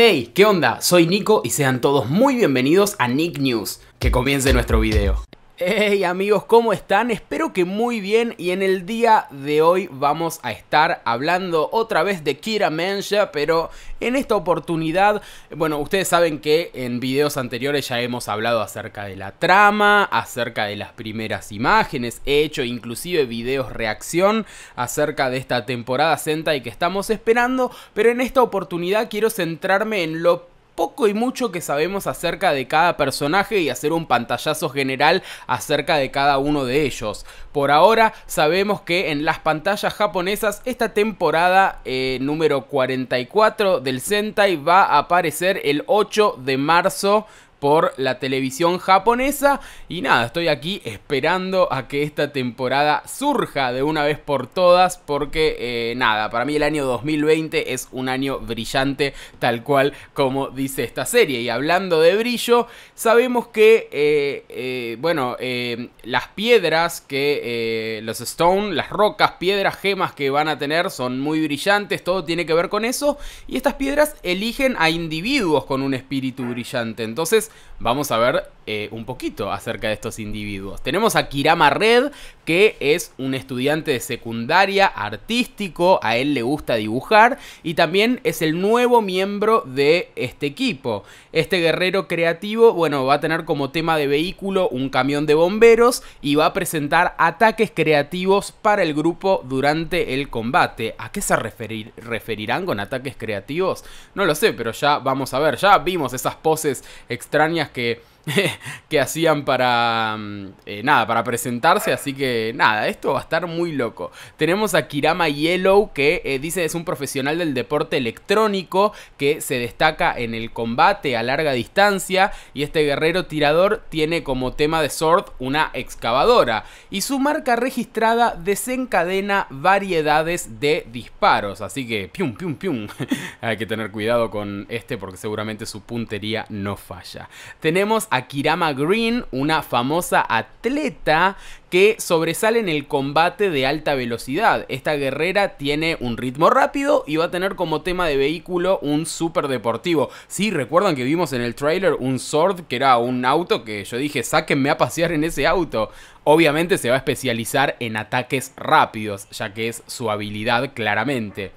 Hey, ¿qué onda? Soy Nico y sean todos muy bienvenidos a Nick News. Que comience nuestro video. Hey amigos, ¿cómo están? Espero que muy bien y en el día de hoy vamos a estar hablando otra vez de Kira Mensha, pero en esta oportunidad, bueno, ustedes saben que en videos anteriores ya hemos hablado acerca de la trama, acerca de las primeras imágenes, he hecho inclusive videos reacción acerca de esta temporada y que estamos esperando, pero en esta oportunidad quiero centrarme en lo poco y mucho que sabemos acerca de cada personaje y hacer un pantallazo general acerca de cada uno de ellos. Por ahora sabemos que en las pantallas japonesas esta temporada eh, número 44 del Sentai va a aparecer el 8 de marzo por la televisión japonesa. Y nada, estoy aquí esperando a que esta temporada surja de una vez por todas, porque eh, nada, para mí el año 2020 es un año brillante, tal cual como dice esta serie. Y hablando de brillo, sabemos que, eh, eh, bueno, las piedras que los stone, las rocas, piedras, gemas que van a tener son muy brillantes, todo tiene que ver con eso. Y estas piedras eligen a individuos con un espíritu brillante. Entonces, Vamos a ver eh, un poquito acerca de estos individuos. Tenemos a Kirama Red, que es un estudiante de secundaria artístico, a él le gusta dibujar y también es el nuevo miembro de este equipo. Este guerrero creativo, bueno, va a tener como tema de vehículo un camión de bomberos y va a presentar ataques creativos para el grupo durante el combate. ¿A qué se referirán con ataques creativos? No lo sé, pero ya vamos a ver, ya vimos esas poses extrañas que que hacían para mm, eh, nada, para presentarse, así que nada, esto va a estar muy loco. Tenemos a Kirama Yellow que eh, dice es un profesional del deporte electrónico que se destaca en el combate a larga distancia y este guerrero tirador tiene como tema de sword una excavadora y su marca registrada desencadena variedades de disparos, así que pium pium pium. Hay que tener cuidado con este porque seguramente su puntería no falla. Tenemos a Kirama Green, una famosa atleta que sobresale en el combate de alta velocidad. Esta guerrera tiene un ritmo rápido y va a tener como tema de vehículo un super deportivo. Sí, recuerdan que vimos en el trailer un Sword que era un auto que yo dije, sáquenme a pasear en ese auto. Obviamente se va a especializar en ataques rápidos, ya que es su habilidad claramente.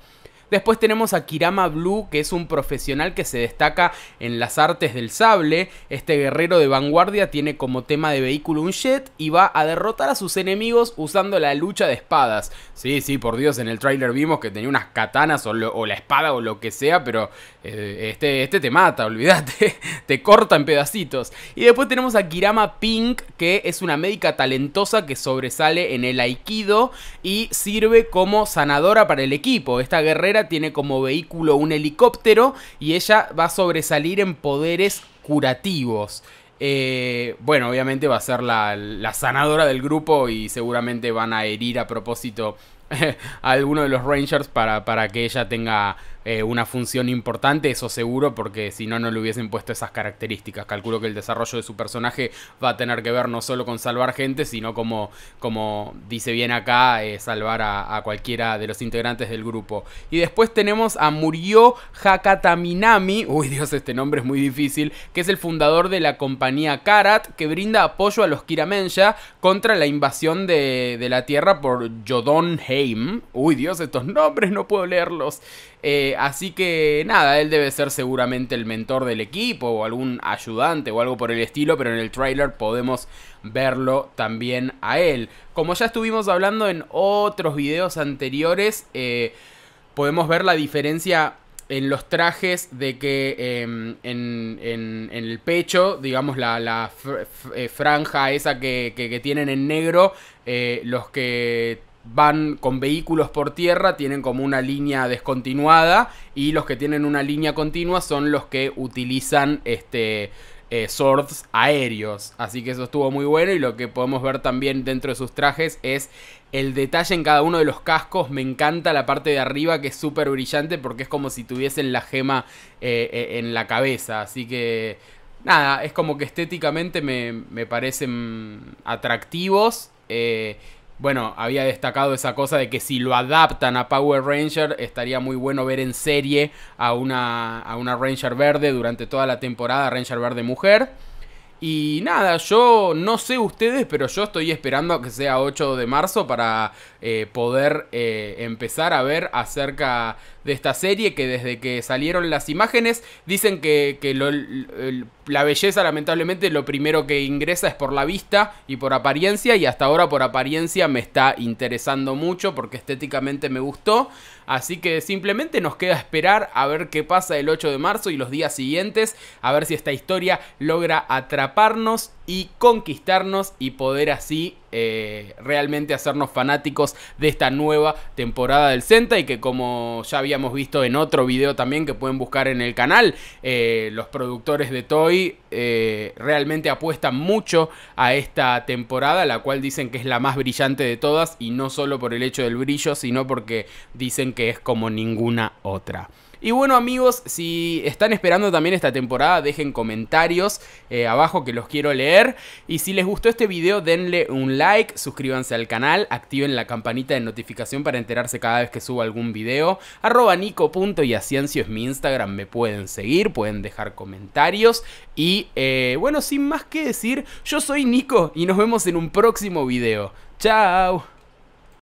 Después tenemos a Kirama Blue, que es un profesional que se destaca en las artes del sable. Este guerrero de vanguardia tiene como tema de vehículo un jet y va a derrotar a sus enemigos usando la lucha de espadas. Sí, sí, por Dios, en el tráiler vimos que tenía unas katanas o la espada o lo que sea, pero eh, este, este te mata, olvídate, te corta en pedacitos. Y después tenemos a Kirama Pink, que es una médica talentosa que sobresale en el Aikido y sirve como sanadora para el equipo. Esta guerrera tiene como vehículo un helicóptero y ella va a sobresalir en poderes curativos. Eh, bueno, obviamente va a ser la, la sanadora del grupo y seguramente van a herir a propósito a alguno de los Rangers para, para que ella tenga eh, una función importante, eso seguro, porque si no, no le hubiesen puesto esas características. Calculo que el desarrollo de su personaje va a tener que ver no solo con salvar gente, sino como, como dice bien acá, eh, salvar a, cualquiera de los integrantes del grupo. Y después tenemos a Murio Hakataminami, uy Dios, este nombre es muy difícil, que es el fundador de la compañía Karat, que brinda apoyo a los Kiramenya contra la invasión de, de la Tierra por Yodon Hei Uy, Dios, estos nombres no puedo leerlos. Eh, así que nada, él debe ser seguramente el mentor del equipo o algún ayudante o algo por el estilo, pero en el trailer podemos verlo también a él. Como ya estuvimos hablando en otros videos anteriores, eh, podemos ver la diferencia en los trajes de que em, en, el pecho, digamos, la, eh, franja esa que, tienen en negro, los que van con vehículos por tierra tienen como una línea descontinuada y los que tienen una línea continua son los que utilizan este eh, swords aéreos. Así que eso estuvo muy bueno y lo que podemos ver también dentro de sus trajes es el detalle en cada uno de los cascos. Me encanta la parte de arriba que es súper brillante porque es como si tuviesen la gema eh, eh, en la cabeza. Así que nada, es como que estéticamente me, me parecen atractivos bueno, había destacado esa cosa de que si lo adaptan a Power Ranger, estaría muy bueno ver en serie a una, a una Ranger verde durante toda la temporada, Ranger verde mujer. Y nada, yo no sé ustedes, pero yo estoy esperando que sea 8 de marzo para eh, poder eh, empezar a ver acerca de esta serie que desde que salieron las imágenes dicen que, la belleza lamentablemente lo primero que ingresa es por la vista y por apariencia y hasta ahora por apariencia me está interesando mucho porque estéticamente me gustó. Así que simplemente nos queda esperar a ver qué pasa el 8 de marzo y los días siguientes, a ver si esta historia logra atrapar y conquistarnos y poder así eh, realmente hacernos fanáticos de esta nueva temporada del Senta y que como ya habíamos visto en otro video también que pueden buscar en el canal, eh, los productores de Toy eh, realmente apuestan mucho a esta temporada, la cual dicen que es la más brillante de todas y no solo por el hecho del brillo, sino porque dicen que es como ninguna otra. Y bueno amigos, si están esperando también esta temporada, dejen comentarios eh, abajo que los quiero leer. Y si les gustó este video, denle un like, suscríbanse al canal, activen la campanita de notificación para enterarse cada vez que subo algún video. Arroba nico.yaciencio es mi Instagram, me pueden seguir, pueden dejar comentarios. Y eh, bueno, sin más que decir, yo soy Nico y nos vemos en un próximo video. ¡Chao!